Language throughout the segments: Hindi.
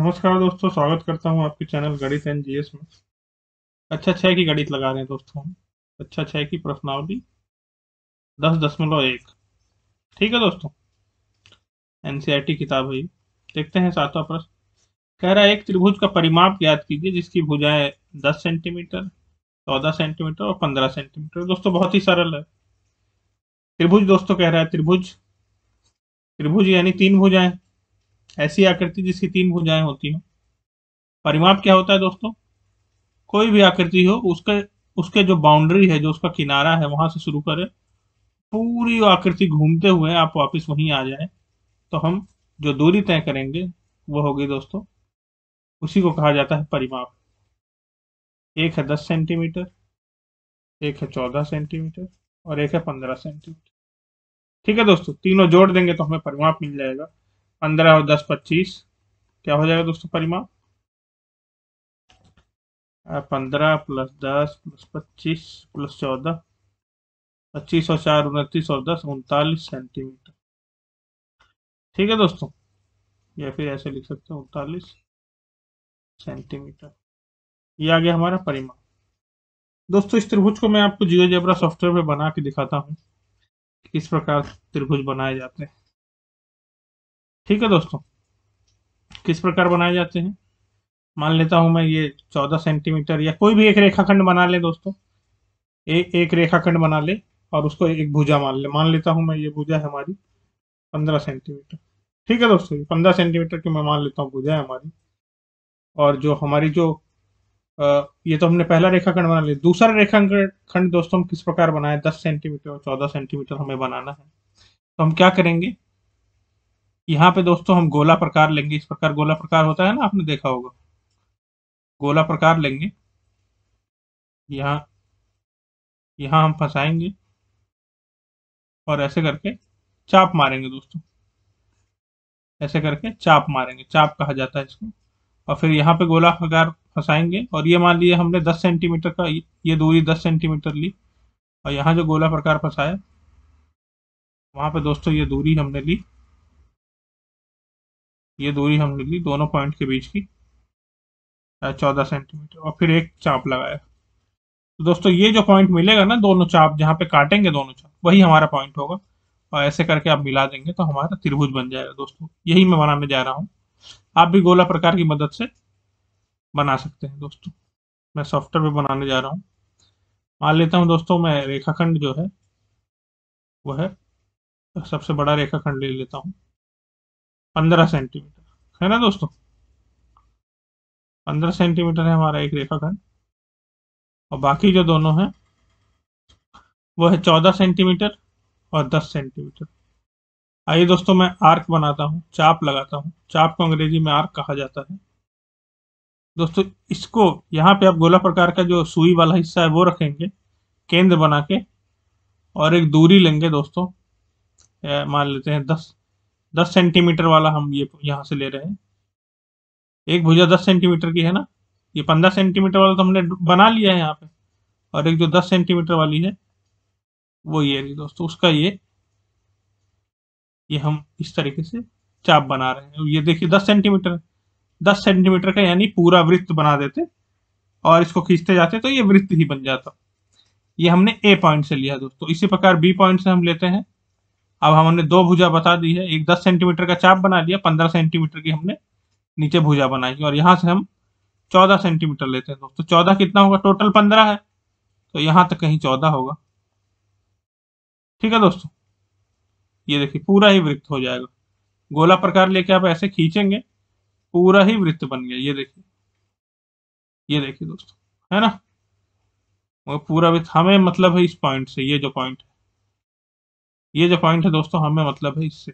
नमस्कार दोस्तों स्वागत करता हूं आपके चैनल गणित एन जी में अच्छा छः अच्छा की गणित लगा रहे हैं दोस्तों अच्छा छः अच्छा की प्रश्नावली दस दशमलव एक ठीक है दोस्तों एनसीईआरटी e किताब है देखते हैं सातवां प्रश्न कह रहा है एक त्रिभुज का परिमाप याद कीजिए जिसकी भुजाएं दस सेंटीमीटर चौदह सेंटीमीटर और पंद्रह सेंटीमीटर दोस्तों बहुत ही सरल है त्रिभुज दोस्तों कह रहा है त्रिभुज त्रिभुज यानी तीन भुजाएं ऐसी आकृति जिसकी तीन भुजाएं होती हो परिमाप क्या होता है दोस्तों कोई भी आकृति हो उसके उसके जो बाउंड्री है जो उसका किनारा है वहां से शुरू करें पूरी आकृति घूमते हुए आप वापस वहीं आ जाए तो हम जो दूरी तय करेंगे वो होगी दोस्तों उसी को कहा जाता है परिमाप एक है दस सेंटीमीटर एक है चौदह सेंटीमीटर और एक है पंद्रह सेंटीमीटर ठीक है दोस्तों तीनों जोड़ देंगे तो हमें परिमाप मिल जाएगा पंद्रह और दस पच्चीस क्या हो जाएगा दोस्तों परिमाप पंद्रह प्लस दस प्लस पच्चीस प्लस चौदह पच्चीस और चार उनतीस और दस उनतालीस सेंटीमीटर ठीक है दोस्तों या फिर ऐसे लिख सकते हैं उनतालीस सेंटीमीटर ये आ गया हमारा परिमाप दोस्तों इस त्रिभुज को मैं आपको जियो जेबरा सॉफ्टवेयर पे बना के दिखाता हूँ किस प्रकार त्रिभुज बनाए जाते हैं ठीक है दोस्तों किस प्रकार बनाए जाते हैं मान लेता हूं मैं ये चौदह सेंटीमीटर या कोई भी एक रेखाखंड बना ले दोस्तों एक एक रेखाखंड बना ले और उसको एक भुजा मान ले मान लेता हूं मैं ये भुजा है हमारी पंद्रह सेंटीमीटर ठीक है दोस्तों ये पंद्रह सेंटीमीटर की मैं मान लेता हूँ भुजा है हमारी और जो हमारी जो आ, ये तो हमने पहला रेखाखंड बना लिया दूसरा रेखाखंड दोस्तों हम किस प्रकार बनाए दस सेंटीमीटर और चौदह सेंटीमीटर हमें बनाना है तो हम क्या करेंगे यहाँ पे दोस्तों हम गोला प्रकार लेंगे इस प्रकार गोला प्रकार होता है ना आपने देखा होगा गोला प्रकार लेंगे यहाँ यहाँ हम फंसाएंगे और ऐसे करके चाप मारेंगे दोस्तों ऐसे करके चाप मारेंगे चाप कहा जाता है इसको और फिर यहाँ पे गोला प्रकार फंसाएंगे और ये मान लीजिए हमने 10 सेंटीमीटर का ये दूरी 10 सेंटीमीटर ली और यहाँ जो गोला प्रकार फंसाया वहाँ पे दोस्तों ये दूरी हमने ली ये दूरी हम लिख ली दोनों पॉइंट के बीच की चौदह सेंटीमीटर और फिर एक चाप लगाया तो दोस्तों ये जो पॉइंट मिलेगा ना दोनों चाप जहाँ पे काटेंगे दोनों चाप वही हमारा पॉइंट होगा और ऐसे करके आप मिला देंगे तो हमारा त्रिभुज बन जाएगा दोस्तों यही मैं बनाने जा रहा हूँ आप भी गोला प्रकार की मदद से बना सकते हैं दोस्तों मैं सॉफ्टवेयर में बनाने जा रहा हूँ मान लेता हूँ दोस्तों मैं रेखाखंड जो है वह है सबसे बड़ा रेखाखंड ले लेता हूँ पंद्रह सेंटीमीटर है ना दोस्तों पंद्रह सेंटीमीटर है हमारा एक रेखाखंड और बाकी जो दोनों हैं वो है चौदह सेंटीमीटर और दस सेंटीमीटर आइए दोस्तों मैं आर्क बनाता हूँ चाप लगाता हूँ चाप को अंग्रेजी में आर्क कहा जाता है दोस्तों इसको यहाँ पे आप गोला प्रकार का जो सुई वाला हिस्सा है वो रखेंगे केंद्र बना के और एक दूरी लेंगे दोस्तों मान लेते हैं दस दस सेंटीमीटर वाला हम ये यहाँ से ले रहे हैं एक भुजा दस सेंटीमीटर की है ना ये पंद्रह सेंटीमीटर वाला तो हमने बना लिया है यहाँ पे और एक जो दस सेंटीमीटर वाली है वो ये रही दोस्तों उसका ये ये हम इस तरीके से चाप बना रहे हैं ये देखिए दस सेंटीमीटर दस सेंटीमीटर का यानी पूरा वृत्त बना देते और इसको खींचते जाते तो ये वृत्त ही बन जाता ये हमने ए पॉइंट से लिया दोस्तों इसी प्रकार बी पॉइंट से हम लेते हैं अब हमने दो भुजा बता दी है एक दस सेंटीमीटर का चाप बना लिया पंद्रह सेंटीमीटर की हमने नीचे भुजा बनाई और यहाँ से हम चौदह सेंटीमीटर लेते हैं दोस्तों चौदह कितना होगा टोटल पंद्रह है तो यहाँ तक कहीं चौदह होगा ठीक है दोस्तों ये देखिए पूरा ही वृत्त हो जाएगा गोला प्रकार लेके आप ऐसे खींचेंगे पूरा ही वृत्त बन गया ये देखिए ये देखिए दोस्तों है ना वो पूरा वृत्त हमें मतलब है इस पॉइंट से ये जो पॉइंट है ये जो पॉइंट है दोस्तों हमें मतलब है इससे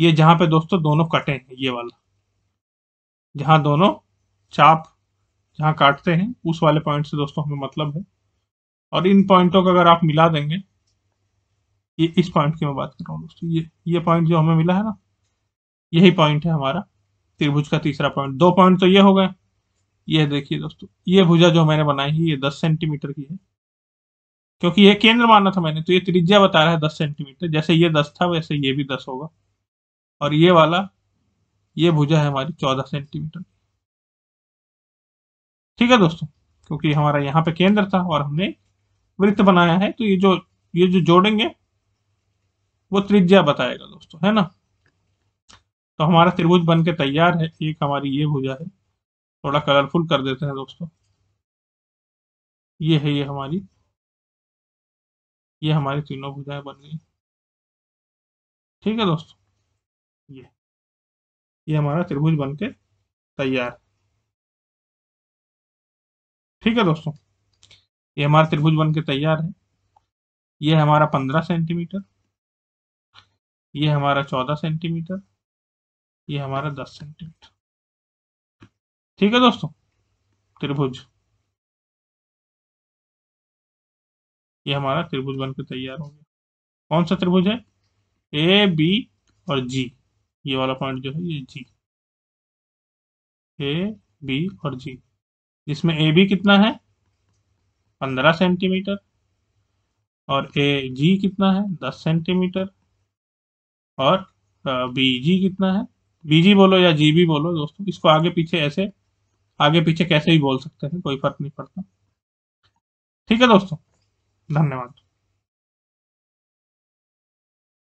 ये जहां पे दोस्तों दोनों कटे हैं ये वाला जहां दोनों चाप जहां काटते हैं उस वाले पॉइंट से दोस्तों हमें मतलब है और इन पॉइंटों को अगर आप मिला देंगे ये इस पॉइंट की मैं बात कर रहा हूँ दोस्तों ये ये पॉइंट जो हमें मिला है ना यही पॉइंट है हमारा त्रिभुज का तीसरा पॉइंट दो पॉइंट तो ये हो गए ये देखिए दोस्तों ये भुजा जो मैंने बनाई है ये दस सेंटीमीटर की है क्योंकि ये केंद्र माना था मैंने तो ये त्रिज्या बता रहा है दस सेंटीमीटर जैसे ये दस था वैसे ये भी दस होगा और ये वाला ये भुजा है हमारी चौदह सेंटीमीटर ठीक है दोस्तों क्योंकि हमारा यहाँ पे केंद्र था और हमने वृत्त बनाया है तो ये जो ये जो जोड़ेंगे वो त्रिज्या बताएगा दोस्तों है ना तो हमारा त्रिभुज बन के तैयार है एक हमारी ये भुजा है थोड़ा कलरफुल कर देते हैं दोस्तों ये है ये हमारी ये हमारी तीनों भुजाएं बन गई ठीक है दोस्तों ये ये हमारा त्रिभुज बन के तैयार ठीक है दोस्तों ये हमारा त्रिभुज बन के तैयार है ये हमारा पंद्रह सेंटीमीटर ये हमारा चौदह सेंटीमीटर ये हमारा दस सेंटीमीटर ठीक है दोस्तों त्रिभुज ये हमारा त्रिभुज बनकर तैयार हो गया कौन सा त्रिभुज है ए बी और जी ये वाला पॉइंट जो है ये जी ए बी और जी इसमें ए बी कितना है पंद्रह सेंटीमीटर और ए जी कितना है दस सेंटीमीटर और बी जी कितना है बी जी बोलो या जी बी बोलो दोस्तों इसको आगे पीछे ऐसे आगे पीछे कैसे ही बोल सकते हैं कोई फर्क नहीं पड़ता ठीक है दोस्तों धन्यवाद